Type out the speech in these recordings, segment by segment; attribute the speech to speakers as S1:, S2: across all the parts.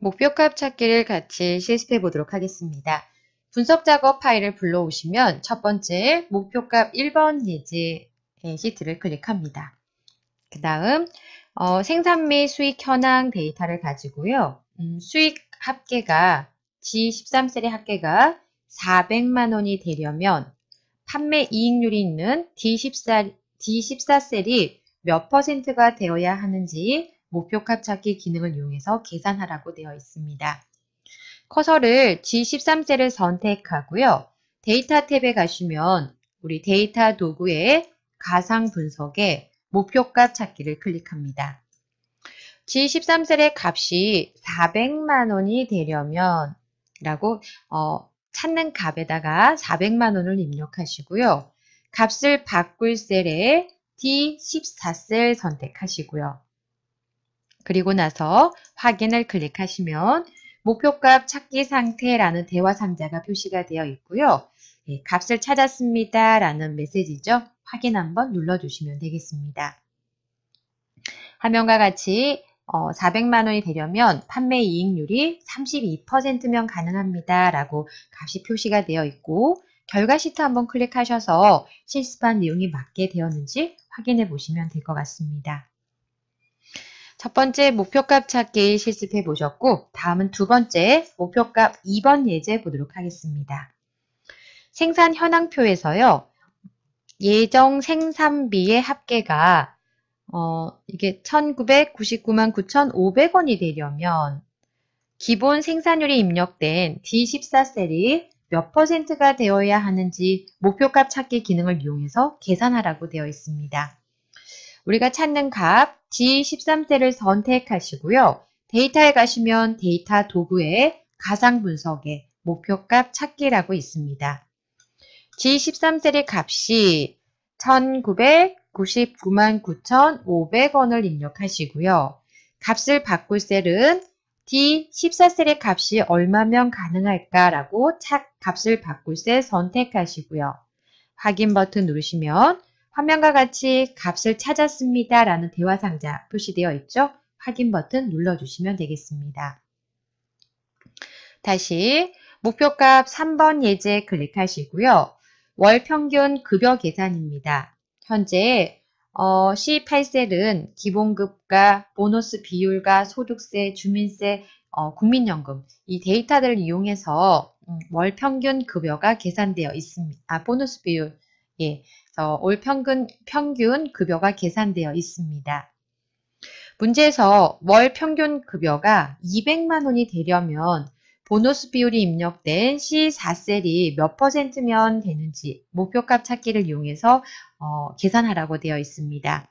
S1: 목표값 찾기를 같이 실습해 보도록 하겠습니다. 분석 작업 파일을 불러오시면 첫 번째 목표값 1번 예제 예, 시트를 클릭합니다. 그 다음 어, 생산 및 수익 현황 데이터를 가지고요. 음, 수익 합계가 G13셀의 합계가 400만 원이 되려면 판매 이익률이 있는 D14, D14셀이 몇 퍼센트가 되어야 하는지 목표 값 찾기 기능을 이용해서 계산하라고 되어 있습니다. 커서를 G13셀을 선택하고요. 데이터 탭에 가시면 우리 데이터 도구의 가상 분석에 목표값 찾기를 클릭합니다. G13셀의 값이 400만 원이 되려면 라고 어, 찾는 값에다가 400만 원을 입력하시고요. 값을 바꿀 셀에 D14셀 선택하시고요. 그리고 나서 확인을 클릭하시면 목표값 찾기 상태라는 대화 상자가 표시가 되어 있고요. 예, 값을 찾았습니다 라는 메시지죠. 확인 한번 눌러주시면 되겠습니다. 화면과 같이 어, 400만 원이 되려면 판매 이익률이 32%면 가능합니다. 라고 값이 표시가 되어 있고 결과 시트 한번 클릭하셔서 실습한 내용이 맞게 되었는지 확인해 보시면 될 것 같습니다. 첫 번째 목표값 찾기 실습해 보셨고 다음은 두 번째 목표값 2번 예제 보도록 하겠습니다. 생산 현황표에서요. 예정 생산비의 합계가 어, 이게 1999만 9,500원이 되려면 기본 생산율이 입력된 D14셀이 몇 퍼센트가 되어야 하는지 목표값 찾기 기능을 이용해서 계산하라고 되어 있습니다. 우리가 찾는 값 G13셀을 선택하시고요. 데이터에 가시면 데이터 도구에 가상 분석에 목표값 찾기라고 있습니다. G13셀의 값이 1999만 9,500원을 입력하시고요. 값을 바꿀 셀은 D14셀의 값이 얼마면 가능할까라고 값을 바꿀 셀 선택하시고요. 확인 버튼 누르시면 화면과 같이 값을 찾았습니다 라는 대화 상자 표시되어 있죠? 확인 버튼 눌러주시면 되겠습니다. 다시 목표값 3번 예제 클릭하시고요. 월 평균 급여 계산입니다. 현재 어, C8셀은 기본급과 보너스 비율과 소득세, 주민세, 어, 국민연금 이 데이터들을 이용해서 음, 월 평균 급여가 계산되어 있습니다. 아, 보너스 비율 예, 대올 평균, 평균 급여가 계산되어 있습니다. 문제에서 월 평균 급여가 200만 원이 되려면 보너스 비율이 입력된 C4셀이 몇 퍼센트면 되는지 목표값 찾기를 이용해서 어, 계산하라고 되어 있습니다.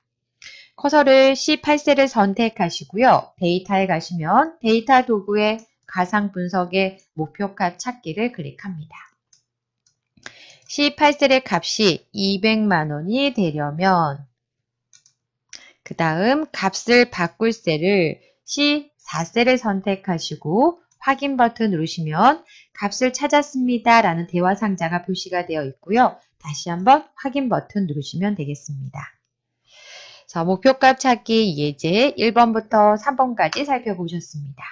S1: 커서를 C8셀을 선택하시고요. 데이터에 가시면 데이터 도구의 가상 분석의 목표값 찾기를 클릭합니다. c 8셀의 값이 200만원이 되려면 그 다음 값을 바꿀 셀을 C4셀을 선택하시고 확인 버튼 누르시면 값을 찾았습니다 라는 대화 상자가 표시가 되어 있고요. 다시 한번 확인 버튼 누르시면 되겠습니다. 자, 목표값 찾기 예제 1번부터 3번까지 살펴보셨습니다.